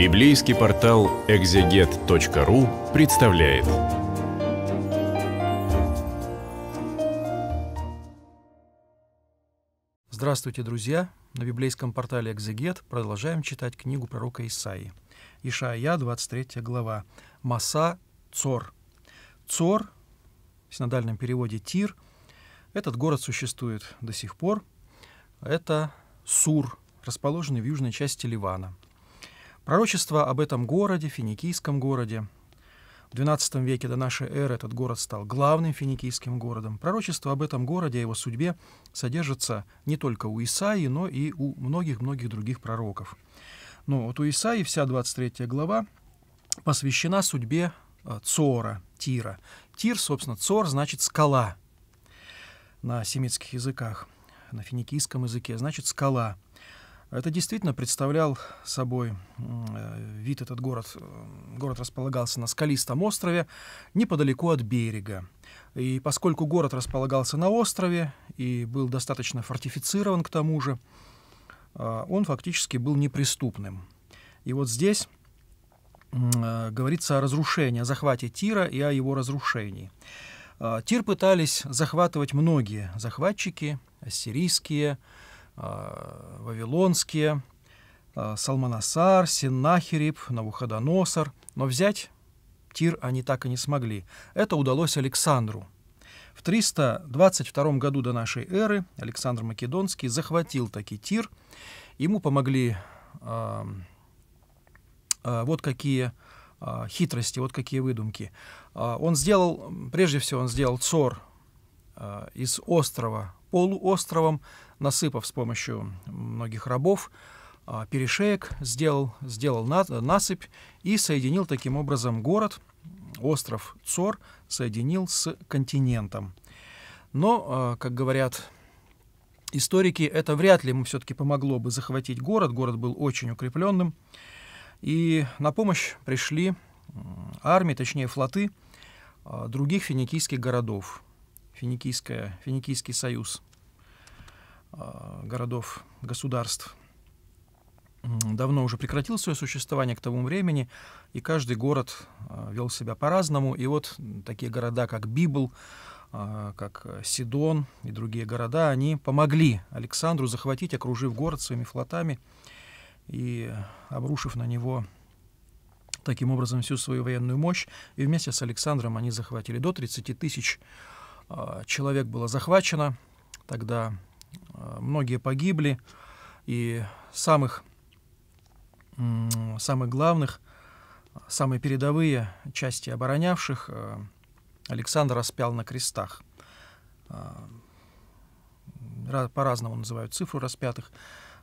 Библейский портал экзегет.ру представляет. Здравствуйте, друзья! На библейском портале «Экзегет» продолжаем читать книгу пророка Исаии. Ишая, 23 глава. Маса Цор. Цор, в синодальном переводе Тир, этот город существует до сих пор. Это Сур, расположенный в южной части Ливана. Пророчество об этом городе, финикийском городе. В XII веке до нашей эры этот город стал главным финикийским городом. Пророчество об этом городе и его судьбе содержится не только у Исаии, но и у многих-многих других пророков. Но ну, вот у Исаии вся 23 глава посвящена судьбе э, Цора, Тира. Тир, собственно, Цор значит «скала» на семитских языках, на финикийском языке, значит «скала». Это действительно представлял собой э, вид этот город. Э, город располагался на скалистом острове, неподалеку от берега. И поскольку город располагался на острове и был достаточно фортифицирован к тому же, э, он фактически был неприступным. И вот здесь говорится о разрушении, о захвате Тира и о его разрушении. Тир пытались захватывать многие захватчики, ассирийские, Э, вавилонские, э, Салманасар, Синнахирип, Навуходоносор, но взять Тир они так и не смогли. Это удалось Александру. В 322 году до нашей эры Александр Македонский захватил таки Тир. Ему помогли э, вот какие хитрости, вот какие выдумки. он сделал, прежде всего, он сделал цор из острова полуостровом, насыпав с помощью многих рабов а, перешеек, сделал, сделал насыпь и соединил таким образом город, остров Цор, соединил с континентом. Но, а, как говорят историки, это вряд ли ему все-таки помогло бы захватить город. Город был очень укрепленным. И на помощь пришли армии, точнее флоты а, других финикийских городов. Финикийская, Финикийский союз а, городов, государств давно уже прекратил свое существование к тому времени, и каждый город а, вел себя по-разному. И вот такие города, как Библ, а, как Сидон и другие города, они помогли Александру захватить, окружив город своими флотами и обрушив на него таким образом всю свою военную мощь. И вместе с Александром они захватили. До 30 тысяч человек было захвачено тогда Э, многие погибли, и самых, самых главных, самые передовые части оборонявших э, Александр распял на крестах. Э, по-разному называют цифру распятых.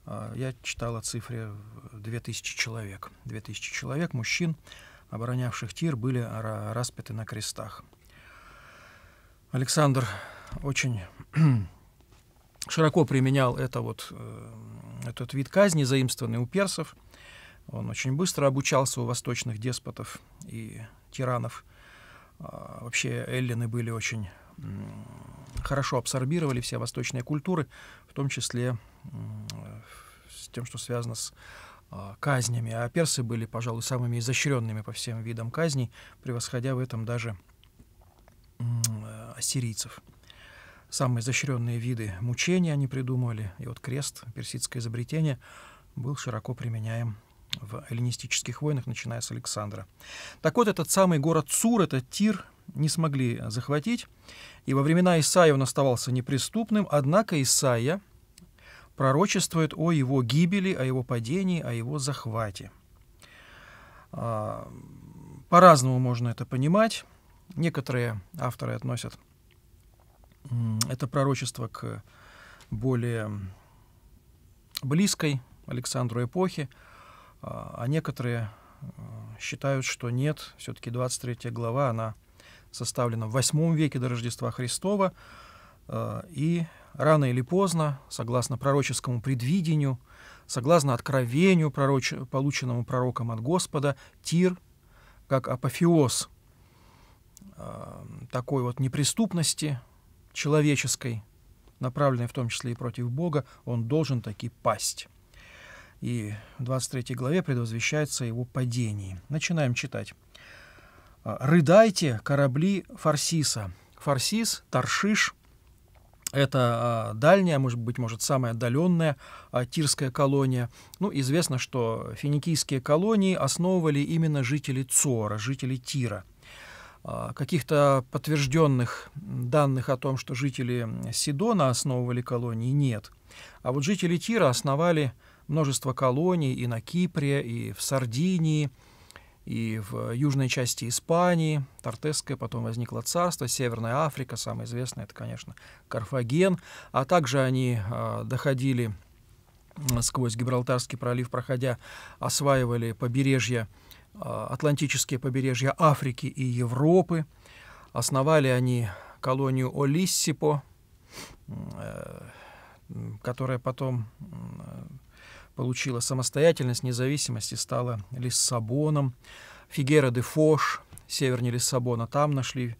Я читал о цифре 2000 человек. 2000 человек, мужчин, оборонявших Тир, были распяты на крестах. Александр очень широко применял это вот, э, этот вид казни, заимствованный у персов. Он очень быстро обучался у восточных деспотов и тиранов. А, вообще эллины были очень хорошо абсорбировали все восточные культуры, в том числе с тем, что связано с а, казнями. А персы были, пожалуй, самыми изощренными по всем видам казней, превосходя в этом даже э, ассирийцев самые изощренные виды мучения они придумали И вот крест, персидское изобретение, был широко применяем в эллинистических войнах, начиная с Александра. Так вот, этот самый город Сур этот Тир, не смогли захватить. И во времена Исаия он оставался неприступным, однако Исаия пророчествует о его гибели, о его падении, о его захвате. А, по-разному можно это понимать. Некоторые авторы относят это пророчество к более близкой Александру эпохи, а, а некоторые э, считают, что нет, все-таки 23 глава, она составлена в 8 веке до Рождества Христова, э, и рано или поздно, согласно пророческому предвидению, согласно откровению, пророч... полученному пророком от Господа, Тир, как апофеоз э, такой вот неприступности, человеческой, направленной в том числе и против Бога, он должен таки пасть. И в 23 главе предвозвещается его падение. Начинаем читать. А, «Рыдайте, корабли Фарсиса». Фарсис, Таршиш – это а, дальняя, может быть, может, самая отдаленная а, тирская колония. Ну, известно, что финикийские колонии основывали именно жители Цора, жители Тира – а, каких-то подтвержденных данных о том, что жители Сидона основывали колонии, нет. А вот жители Тира основали множество колоний и на Кипре, и в Сардинии, и в южной части Испании, Тартесское, потом возникло царство, Северная Африка, самое известное, это, конечно, Карфаген, а также они а, доходили сквозь Гибралтарский пролив, проходя, осваивали побережье а, атлантические побережья Африки и Европы. Основали они колонию Олиссипо, э, которая потом получила самостоятельность, независимость и стала Лиссабоном. Фигера де Фош, севернее Лиссабона, там нашли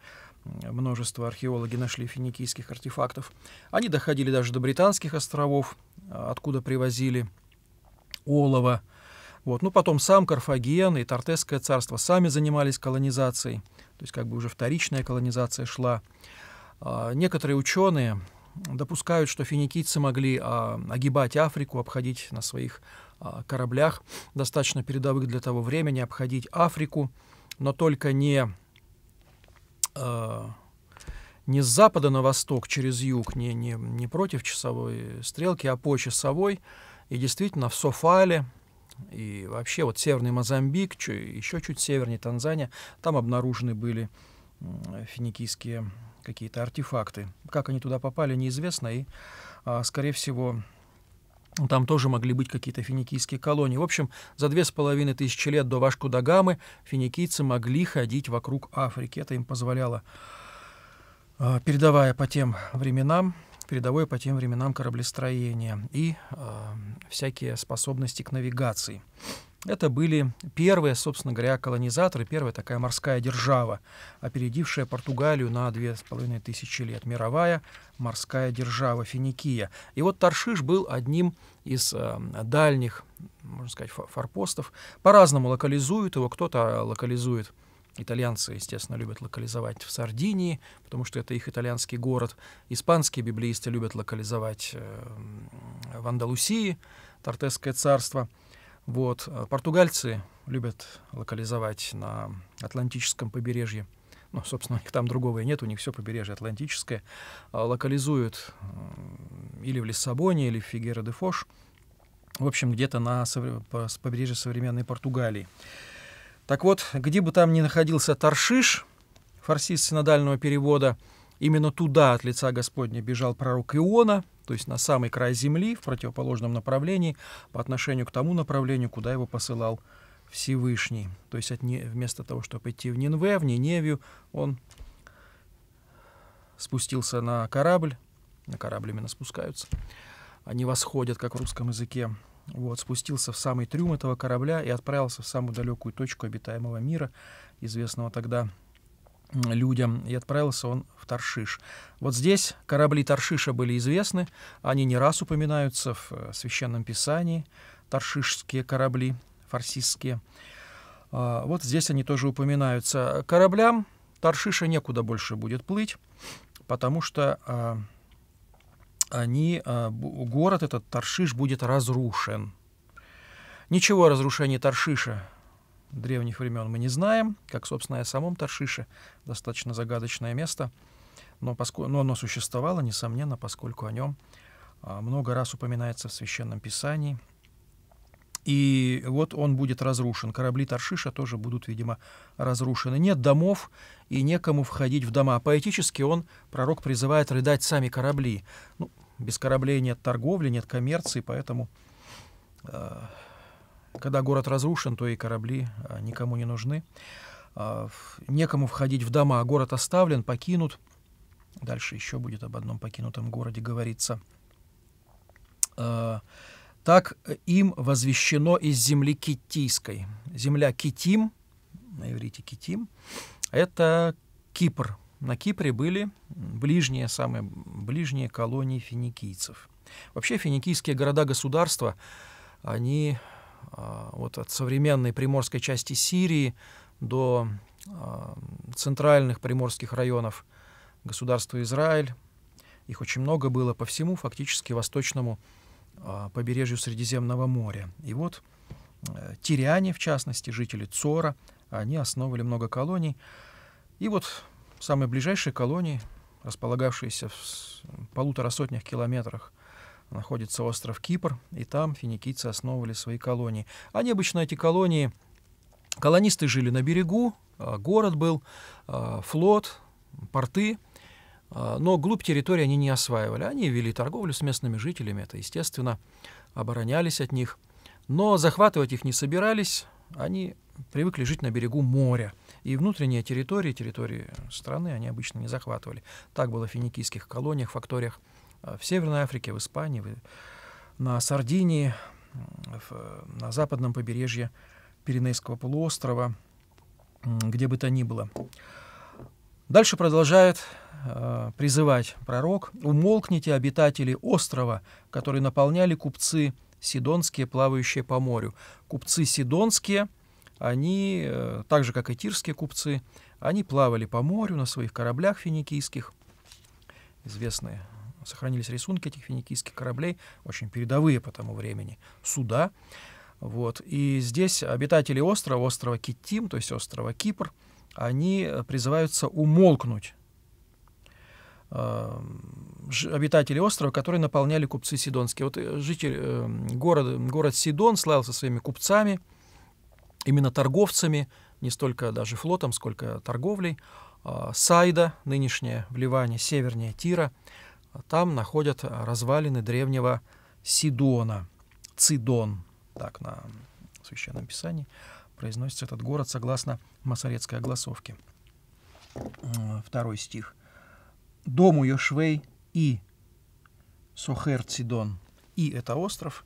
множество археологи нашли финикийских артефактов. Они доходили даже до британских островов, а, откуда привозили олово, вот. Ну, потом сам Карфаген и Тартесское царство сами занимались колонизацией, то есть как бы уже вторичная колонизация шла. А, некоторые ученые допускают, что финикийцы могли а, огибать Африку, обходить на своих а, кораблях, достаточно передовых для того времени, обходить Африку, но только не, а, не с запада на восток через юг, не, не, не против часовой стрелки, а по часовой. И действительно в Софале, и вообще вот северный Мозамбик, еще чуть севернее Танзания, там обнаружены были финикийские какие-то артефакты. Как они туда попали, неизвестно, и, а, скорее всего, там тоже могли быть какие-то финикийские колонии. В общем, за две с половиной тысячи лет до вашку да финикийцы могли ходить вокруг Африки. Это им позволяло, а, передавая по тем временам, передовой по тем временам кораблестроения и э, всякие способности к навигации. Это были первые, собственно говоря, колонизаторы, первая такая морская держава, опередившая Португалию на две с половиной тысячи лет, мировая морская держава Финикия. И вот Таршиш был одним из э, дальних, можно сказать, форпостов. По-разному локализуют его, кто-то локализует э, Итальянцы, естественно, любят локализовать в Сардинии, потому что это их итальянский город. Испанские библеисты любят локализовать э, в Андалусии, Тартесское царство. Вот. Португальцы любят локализовать на Атлантическом побережье. Ну, собственно, у них там другого и нет, у них все побережье Атлантическое. А, локализуют или в Лиссабоне, или в Фигеро-де-Фош. В общем, где-то на побережье современной Португалии. Так вот, где бы там ни находился Таршиш, фарсист синодального перевода, именно туда от лица Господня бежал пророк Иона, то есть на самый край земли, в противоположном направлении, по отношению к тому направлению, куда его посылал Всевышний. То есть от не, вместо того, чтобы идти в Нинве, в Ниневию, он спустился на корабль, на корабль именно спускаются, они восходят, как в русском языке, вот, спустился в самый трюм этого корабля и отправился в самую далекую точку обитаемого мира, известного тогда людям, и отправился он в Таршиш. Вот здесь корабли Таршиша были известны, они не раз упоминаются в э, Священном Писании, таршишские корабли, фарсистские. А, вот здесь они тоже упоминаются. Кораблям Таршиша некуда больше будет плыть, потому что а, они, э, город этот Таршиш будет разрушен. Ничего о разрушении Таршиша древних времен мы не знаем, как, собственно, и о самом Таршише, достаточно загадочное место, но, поскольку, но оно существовало, несомненно, поскольку о нем а, много раз упоминается в Священном Писании – и вот он будет разрушен. Корабли Таршиша тоже будут, видимо, разрушены. Нет домов и некому входить в дома. Поэтически он, пророк, призывает рыдать сами корабли. Ну, без кораблей нет торговли, нет коммерции, поэтому э, когда город разрушен, то и корабли э, никому не нужны. Э, некому входить в дома. Город оставлен, покинут. Дальше еще будет об одном покинутом городе говориться. Э, так э, им возвещено из земли китийской. Земля Китим, на иврите Китим, это Кипр. На Кипре были ближние, самые ближние колонии финикийцев. Вообще финикийские города-государства, они а, вот от современной приморской части Сирии до а, центральных приморских районов государства Израиль, их очень много было по всему фактически восточному а, побережью Средиземного моря. И вот э, тиряне, в частности, жители Цора, они основывали много колоний. И вот самые ближайшие колонии, располагавшиеся в полутора сотнях километрах, находится остров Кипр, и там финикийцы основывали свои колонии. Они обычно эти колонии, колонисты жили на берегу, а, город был, а, флот, порты, а, но глубь территории они не осваивали. Они вели торговлю с местными жителями, это естественно, оборонялись от них. Но захватывать их не собирались, они привыкли жить на берегу моря. И внутренние территории, территории страны они обычно не захватывали. Так было в финикийских колониях, факториях а, в Северной Африке, в Испании, на Сардинии, на западном побережье Пиренейского полуострова, где бы то ни было. Дальше продолжает э, призывать пророк «Умолкните, обитатели острова, который наполняли купцы сидонские, плавающие по морю». Купцы сидонские, они, э, так же как и тирские купцы, они плавали по морю на своих кораблях финикийских, известные сохранились рисунки этих финикийских кораблей, очень передовые по тому времени, суда. Вот. И здесь обитатели острова, острова Китим, то есть острова Кипр – они э, призываются умолкнуть э, обитатели острова, которые наполняли купцы Сидонские. Вот э, житель города, город Сидон славился своими купцами, именно торговцами, не столько даже флотом, сколько торговлей. А, Сайда, нынешняя в Ливане, севернее Тира, там находят развалины древнего Сидона, Цидон, так на священном писании произносится этот город согласно масорецкой огласовке. Э, второй стих. «Дому Йошвей и Сохерцидон». «И» — это остров,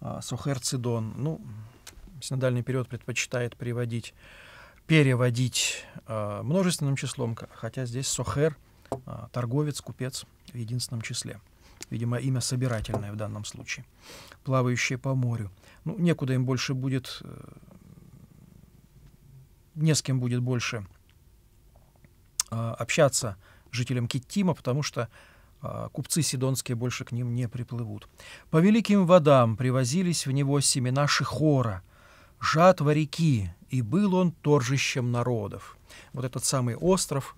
э, Сохерцидон. Ну, синодальный период предпочитает приводить, переводить э, множественным числом, хотя здесь Сохер торговец, купец в единственном числе. Видимо, имя собирательное в данном случае. Плавающие по морю. Ну, некуда им больше будет не с кем будет больше а, общаться жителям Киттима, потому что а, купцы сидонские больше к ним не приплывут. По великим водам привозились в него семена шихора, жатва реки, и был он торжищем народов. Вот этот самый остров,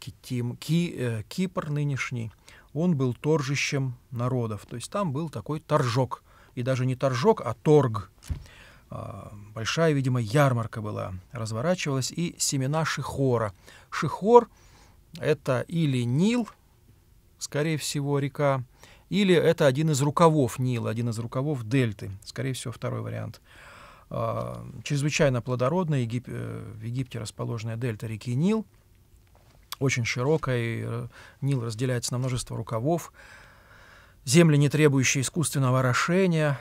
Китим, Ки, э, Кипр нынешний, он был торжищем народов. То есть там был такой торжок. И даже не торжок, а торг. А, большая, видимо, ярмарка была, разворачивалась, и семена шихора. Шихор — это или Нил, скорее всего, река, или это один из рукавов Нила, один из рукавов дельты, скорее всего, второй вариант. А, чрезвычайно плодородная Егип... Э, в Египте расположенная дельта реки Нил, очень широкая, и э, Нил разделяется на множество рукавов, земли, не требующие искусственного орошения,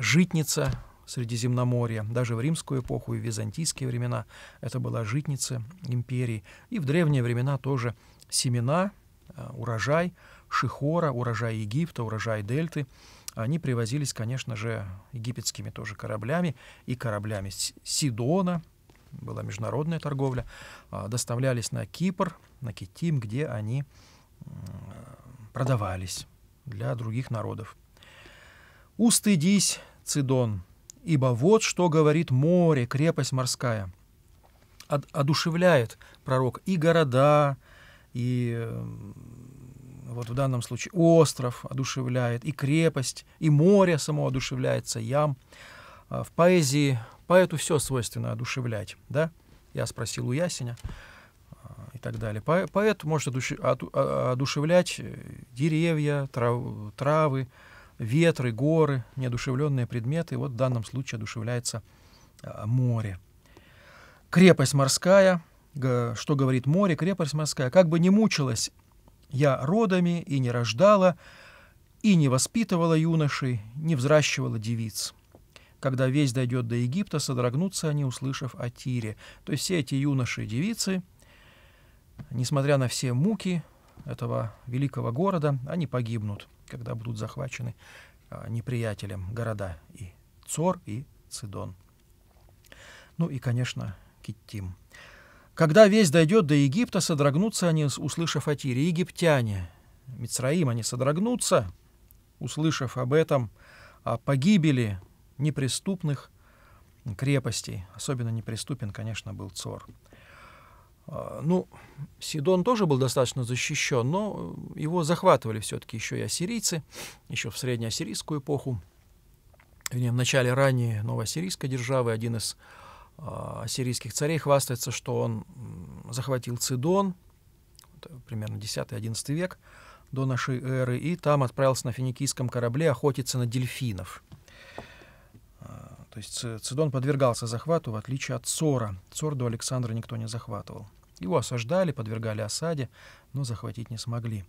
житница — Средиземноморья. Даже в римскую эпоху и в византийские времена это была житница империи. И в древние времена тоже семена, э, урожай Шихора, урожай Египта, урожай Дельты, они привозились, конечно же, египетскими тоже кораблями и кораблями Сидона, была международная торговля, а, доставлялись на Кипр, на Китим, где они продавались для других народов. «Устыдись, Цидон, Ибо вот что говорит море, крепость морская. Одушевляет пророк и города, и э, вот в данном случае остров одушевляет, и крепость, и море само одушевляется, ям. А, в поэзии поэту все свойственно одушевлять, да? Я спросил у Ясеня а, и так далее. Поэт может одушевлять э, деревья, трав, травы, ветры, горы, неодушевленные предметы. И вот в данном случае одушевляется э, море. Крепость морская. Что говорит море? Крепость морская. Как бы не мучилась я родами и не рождала, и не воспитывала юношей, не взращивала девиц. Когда весь дойдет до Египта, содрогнутся они, услышав о Тире. То есть все эти юноши и девицы, несмотря на все муки этого великого города, они погибнут когда будут захвачены а, неприятелем города и Цор, и Цидон. Ну и, конечно, Киттим. Когда весь дойдет до Египта, содрогнутся они, услышав о Тире. Египтяне, Мицраим, они содрогнутся, услышав об этом, о погибели неприступных крепостей. Особенно неприступен, конечно, был Цор. А, ну, Сидон тоже был достаточно защищен, но его захватывали все-таки еще и ассирийцы, еще в среднеассирийскую эпоху, в начале ранней новоассирийской державы. Один из а, ассирийских царей хвастается, что он захватил Цидон, примерно 10-11 век до нашей эры, и там отправился на финикийском корабле охотиться на дельфинов. А, то есть Цидон подвергался захвату, в отличие от Цора. Цор до Александра никто не захватывал. Его осаждали, подвергали осаде, но захватить не смогли.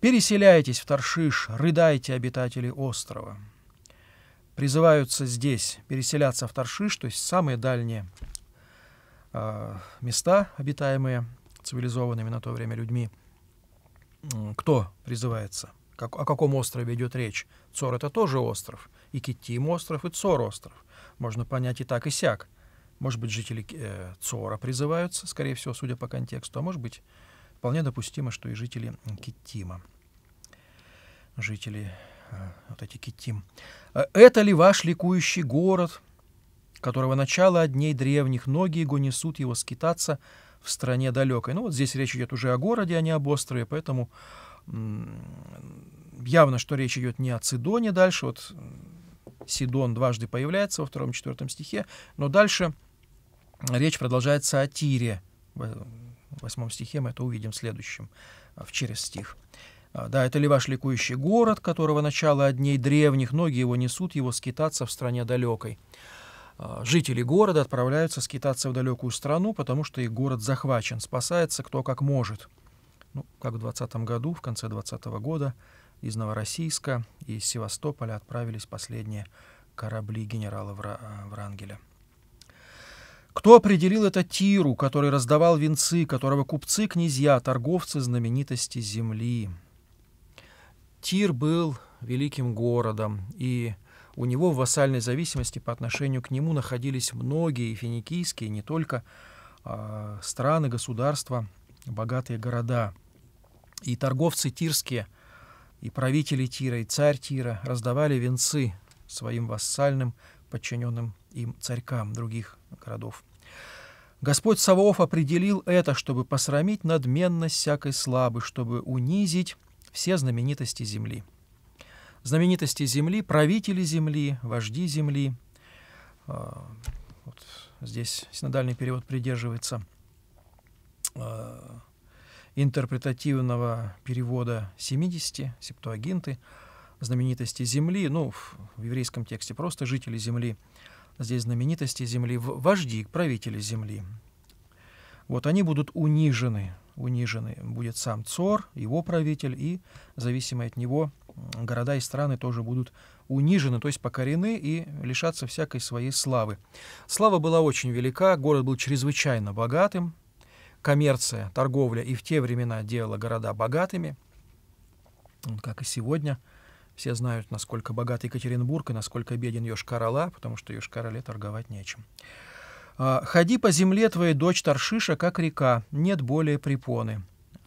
«Переселяйтесь в Таршиш, рыдайте, обитатели острова». Призываются здесь переселяться в Таршиш, то есть самые дальние а, места, обитаемые цивилизованными на то время людьми. Кто призывается? Как, о каком острове идет речь? Цор — это тоже остров. И Китим — остров, и Цор — остров. Можно понять и так, и сяк. Может быть, жители э, Цора призываются, скорее всего, судя по контексту, а может быть, вполне допустимо, что и жители Китима. Жители, э, вот эти Китим. А «Это ли ваш ликующий город, которого начало дней древних, ноги его несут его скитаться в стране далекой?» Ну вот здесь речь идет уже о городе, а не об острове, поэтому явно, что речь идет не о Цидоне дальше, вот Сидон дважды появляется во втором-четвертом стихе, но дальше – речь продолжается о тире. В восьмом стихе мы это увидим в следующем, а, в через стих. А, да, это Леваш ликующий город, которого начало от дней древних, ноги его несут, его скитаться в стране далекой. А, жители города отправляются скитаться в далекую страну, потому что их город захвачен, спасается кто как может. Ну, как в 20 году, в конце 20 -го года из Новороссийска и из Севастополя отправились последние корабли генерала Врангеля. Кто определил это Тиру, который раздавал венцы, которого купцы, князья, торговцы, знаменитости земли? Тир был великим городом, и у него в вассальной зависимости по отношению к нему находились многие финикийские, не только э, страны, государства, богатые города. И торговцы тирские, и правители Тира, и царь Тира раздавали венцы своим вассальным, подчиненным им царькам других городов. Господь Саваоф определил это, чтобы посрамить надменность всякой слабы, чтобы унизить все знаменитости земли. Знаменитости земли, правители земли, вожди земли. А, вот здесь синодальный перевод придерживается а, интерпретативного перевода 70, септуагинты, знаменитости земли, ну, в еврейском тексте просто жители земли – здесь знаменитости земли, вожди, правители земли. Вот они будут унижены, унижены. Будет сам Цор, его правитель, и зависимые от него города и страны тоже будут унижены, то есть покорены и лишатся всякой своей славы. Слава была очень велика, город был чрезвычайно богатым, коммерция, торговля и в те времена делала города богатыми, как и сегодня – все знают, насколько богат Екатеринбург и насколько беден Йошкар-Ола, потому что Йошкар-Оле торговать нечем. А, «Ходи по земле твоей, дочь Таршиша, как река, нет более препоны».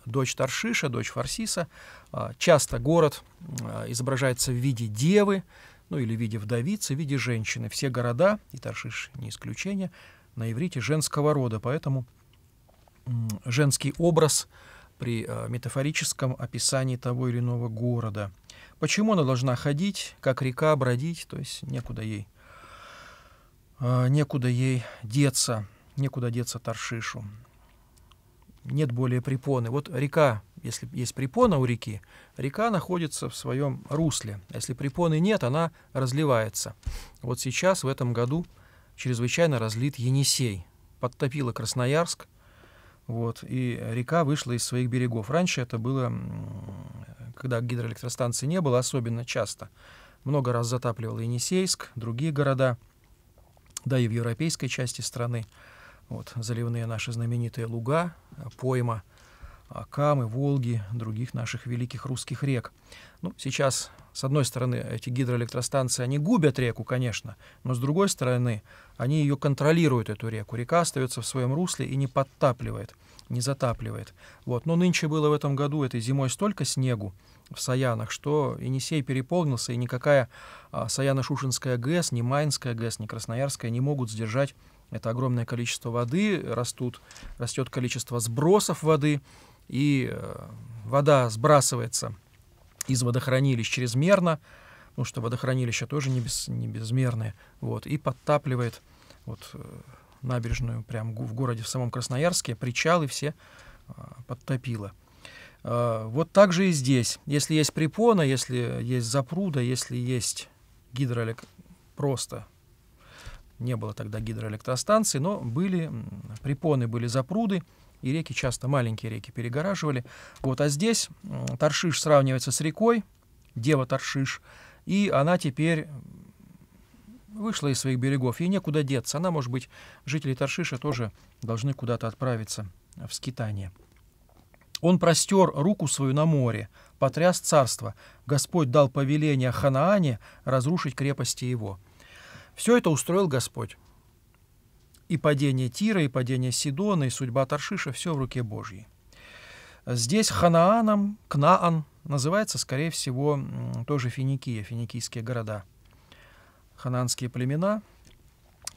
Дочь Таршиша, дочь Фарсиса. А, часто город а, изображается в виде девы, ну или в виде вдовицы, в виде женщины. Все города, и Таршиш не исключение, на иврите женского рода, поэтому женский образ при метафорическом описании того или иного города – Почему она должна ходить, как река, бродить, то есть некуда ей, а, некуда ей деться, некуда деться Таршишу. Нет более препоны. Вот река, если есть препона у реки, река находится в своем русле. А если препоны нет, она разливается. Вот сейчас, в этом году, чрезвычайно разлит Енисей. Подтопило Красноярск, вот, и река вышла из своих берегов. Раньше это было когда гидроэлектростанции не было, особенно часто. Много раз затапливал Енисейск, другие города, да и в европейской части страны. Вот, заливные наши знаменитые луга, э, пойма – Камы, Волги, других наших великих русских рек. Ну, сейчас, с одной стороны, эти гидроэлектростанции, они губят реку, конечно, но с другой стороны, они ее контролируют, эту реку. Река остается в своем русле и не подтапливает, не затапливает. Вот. Но нынче было в этом году, этой зимой, столько снегу, в Саянах, что Енисей переполнился, и никакая а, Саяно-Шушинская ГЭС, ни Майнская ГЭС, ни Красноярская не могут сдержать это огромное количество воды, растут, растет количество сбросов воды, и э, вода сбрасывается из водохранилищ чрезмерно, потому что водохранилища тоже не, без, не безмерные, вот, и подтапливает вот, э, набережную прямо в городе, в самом Красноярске, причалы все а, подтопило. Э, вот так же и здесь. Если есть препона, если есть запруда, если есть гидроэлек... просто не было тогда гидроэлектростанции, но были препоны, были запруды, и реки часто маленькие реки перегораживали. Вот, а здесь Таршиш сравнивается с рекой, дева Таршиш, и она теперь вышла из своих берегов, ей некуда деться. Она, может быть, жители Таршиша тоже должны куда-то отправиться в скитание. Он простер руку свою на море, потряс царство. Господь дал повеление Ханаане разрушить крепости его. Все это устроил Господь. И падение Тира, и падение Сидона, и судьба Таршиша – все в руке Божьей. Здесь Ханааном, Кнаан называется, скорее всего, тоже Финикия, финикийские города. Ханаанские племена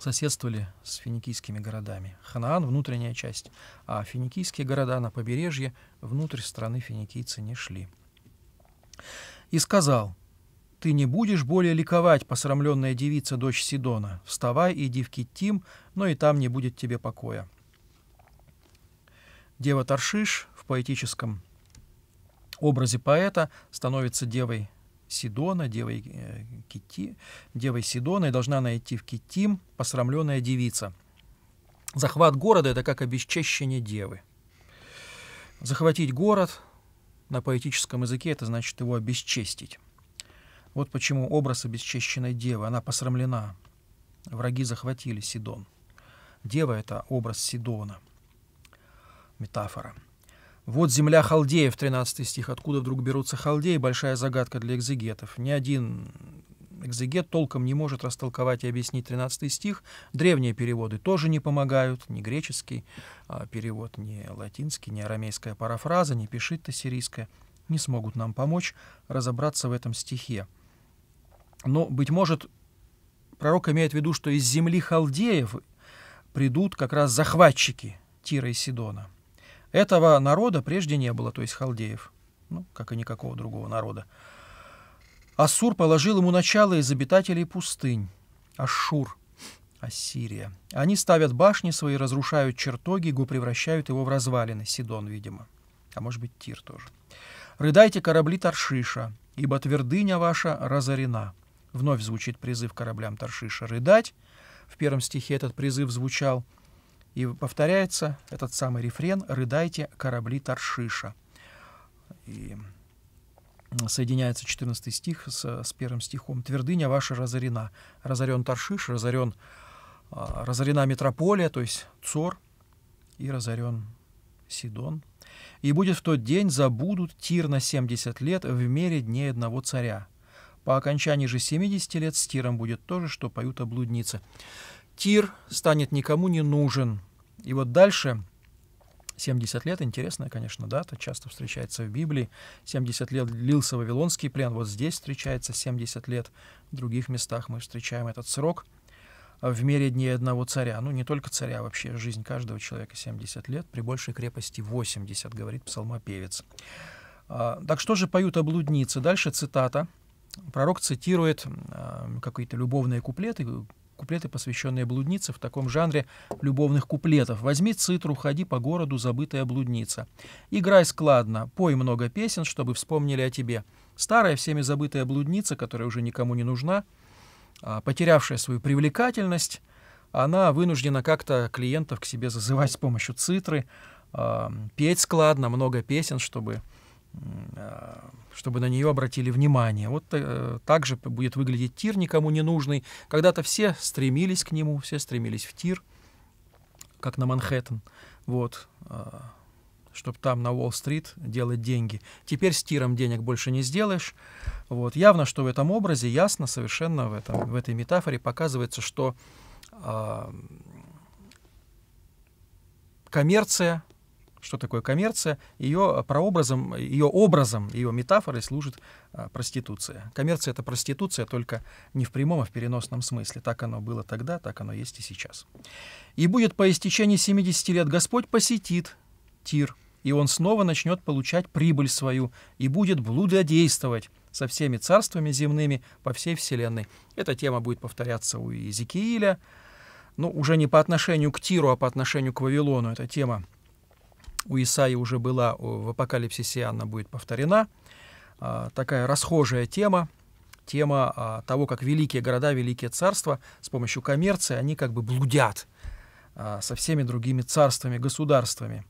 соседствовали с финикийскими городами. Ханаан – внутренняя часть, а финикийские города на побережье внутрь страны финикийцы не шли. «И сказал, ты не будешь более ликовать, посрамленная девица, дочь Сидона. Вставай, иди в Киттим, но и там не будет тебе покоя. Дева Таршиш в поэтическом образе поэта становится девой Сидона, девой, э, Кити, девой Сидона, и должна найти в Китим посрамленная девица. Захват города – это как обесчещение девы. Захватить город на поэтическом языке – это значит его обесчестить. Вот почему образ обесчещенной девы, она посрамлена. Враги захватили Сидон. Дева — это образ Сидона. Метафора. Вот земля халдеев, 13 стих. Откуда вдруг берутся халдеи? Большая загадка для экзегетов. Ни один экзегет толком не может растолковать и объяснить 13 стих. Древние переводы тоже не помогают, ни греческий а перевод, ни латинский, ни арамейская парафраза, ни то сирийская не смогут нам помочь разобраться в этом стихе. Но, ну, быть может, пророк имеет в виду, что из земли халдеев придут как раз захватчики Тира и Сидона. Этого народа прежде не было, то есть халдеев, ну, как и никакого другого народа. Ассур положил ему начало из обитателей пустынь, Ашур, Ассирия. Они ставят башни свои, разрушают чертоги, гу превращают его в развалины, Сидон, видимо, а может быть Тир тоже. «Рыдайте корабли Таршиша, ибо твердыня ваша разорена». Вновь звучит призыв кораблям Таршиша рыдать. В первом стихе этот призыв звучал и повторяется этот самый рефрен «Рыдайте, корабли Таршиша». И соединяется 14 стих с, с первым стихом. «Твердыня ваша разорена». Разорен Таршиш, разорен, а, разорена метрополия, то есть Цор, и разорен Сидон. «И будет в тот день забудут Тир на 70 лет в мере дней одного царя. По окончании же 70 лет с Тиром будет то же, что поют о блуднице. Тир станет никому не нужен. И вот дальше 70 лет, интересная, конечно, дата, часто встречается в Библии. 70 лет лился Вавилонский плен, вот здесь встречается 70 лет, в других местах мы встречаем этот срок а в мере дней одного царя. Ну, не только царя, а вообще жизнь каждого человека 70 лет, при большей крепости 80, говорит псалмопевец. А, так что же поют о блуднице? Дальше цитата – пророк цитирует а, какие-то любовные куплеты, э, куплеты, посвященные блуднице, в таком жанре любовных куплетов. «Возьми цитру, ходи по городу, забытая блудница. Играй складно, пой много песен, чтобы вспомнили о тебе. Старая всеми забытая блудница, которая уже никому не нужна, а, потерявшая свою привлекательность, она вынуждена как-то клиентов к себе зазывать с помощью цитры, а, петь складно, много песен, чтобы Э, чтобы на нее обратили внимание. Вот э, так же будет выглядеть тир, никому не нужный. Когда-то все стремились к нему, все стремились в тир, как на Манхэттен, вот, э, чтобы там на Уолл-стрит делать деньги. Теперь с тиром денег больше не сделаешь. Вот. Явно, что в этом образе, ясно совершенно в, этом, в этой метафоре показывается, что э, коммерция что такое коммерция, ее э, прообразом, ее образом, ее метафорой служит э, проституция. Коммерция — это проституция, только не в прямом, а в переносном смысле. Так оно было тогда, так оно есть и сейчас. «И будет по истечении 70 лет Господь посетит Тир, и он снова начнет получать прибыль свою, и будет блудодействовать» со всеми царствами земными по всей вселенной. Эта тема будет повторяться у Иезекииля, но уже не по отношению к Тиру, а по отношению к Вавилону. Эта тема у Исаи уже была в Апокалипсисе, она будет повторена. А, такая расхожая тема, тема а, того, как великие города, великие царства с помощью коммерции, они как бы блудят а, со всеми другими царствами, государствами.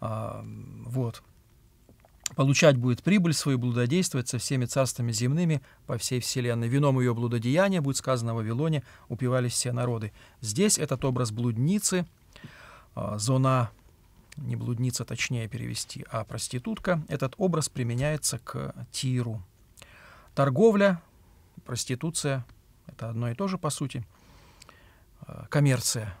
Вот. Получать будет прибыль свою, блудодействовать со всеми царствами земными по всей вселенной. Вином ее блудодеяния, будет сказано в Вавилоне, упивались все народы. Здесь этот образ блудницы, зона не блудница точнее перевести, а проститутка, этот образ применяется к тиру. Торговля, проституция – это одно и то же по сути. Э, коммерция.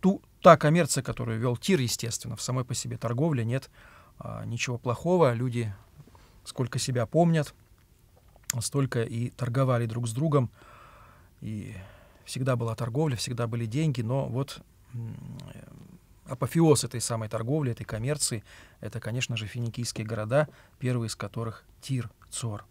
Ту, та коммерция, которую вел тир, естественно, в самой по себе торговле нет а, ничего плохого. Люди, сколько себя помнят, столько и торговали друг с другом. И всегда была торговля, всегда были деньги, но вот апофеоз этой самой торговли, этой коммерции, это, конечно же, финикийские города, первый из которых Тир, Цор.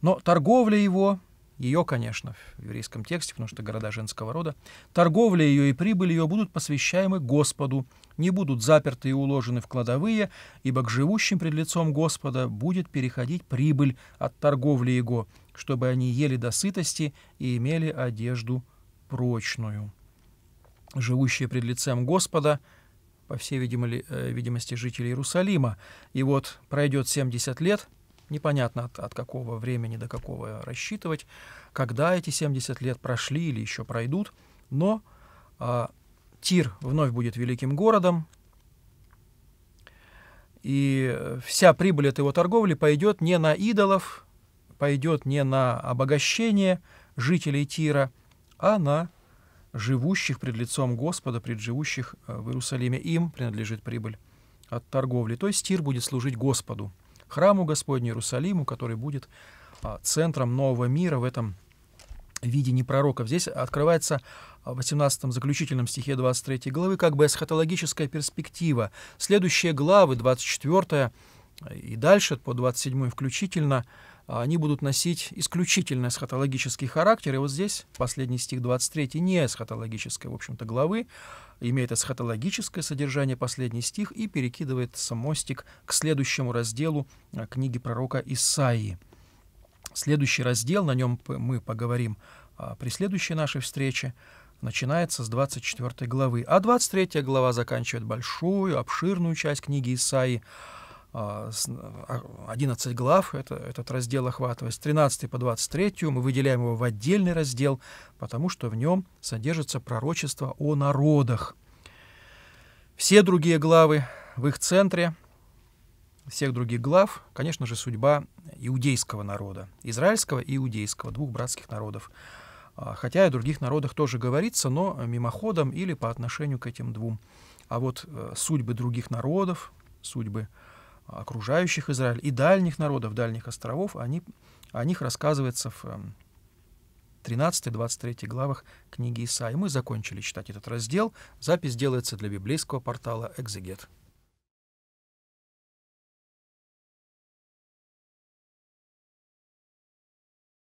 Но торговля его, ее, конечно, в еврейском тексте, потому что города женского рода, торговля ее и прибыль ее будут посвящаемы Господу, не будут заперты и уложены в кладовые, ибо к живущим пред лицом Господа будет переходить прибыль от торговли его, чтобы они ели до сытости и имели одежду прочную. Живущие пред лицем Господа — по всей э, видимости, житель Иерусалима. И вот пройдет 70 лет, непонятно от, от какого времени до какого рассчитывать, когда эти 70 лет прошли или еще пройдут, но а, Тир вновь будет великим городом, и вся прибыль от его торговли пойдет не на идолов, пойдет не на обогащение жителей Тира, а на живущих пред лицом Господа, пред живущих э, в Иерусалиме. Им принадлежит прибыль от торговли. То есть Тир будет служить Господу, храму Господню Иерусалиму, который будет а, центром нового мира в этом видении пророков. Здесь открывается а, в 18 заключительном стихе 23 главы как бы эсхатологическая перспектива. Следующие главы, 24 э, и дальше, по 27 включительно, они будут носить исключительно эсхатологический характер. И вот здесь последний стих 23 не эсхатологической, в общем-то, главы, имеет эсхатологическое содержание последний стих и перекидывает мостик к следующему разделу э, книги пророка Исаии. Следующий раздел, на нем мы поговорим а, при следующей нашей встрече, начинается с 24 главы, а 23 глава заканчивает большую, обширную часть книги Исаии, 11 а, а, глав, это, этот раздел охватывает с 13 по 23, мы выделяем его в отдельный раздел, потому что в нем содержится пророчество о народах. Все другие главы в их центре, всех других глав, конечно же, судьба иудейского народа, израильского и иудейского, двух братских народов. А, хотя и о других народах тоже говорится, но мимоходом или по отношению к этим двум. А вот э, судьбы других народов, судьбы э, окружающих Израиль и дальних народов, дальних островов, они, о них рассказывается в 13-23 эм, главах книги Исаии. Мы закончили читать этот раздел. Запись делается для библейского портала «Экзегет».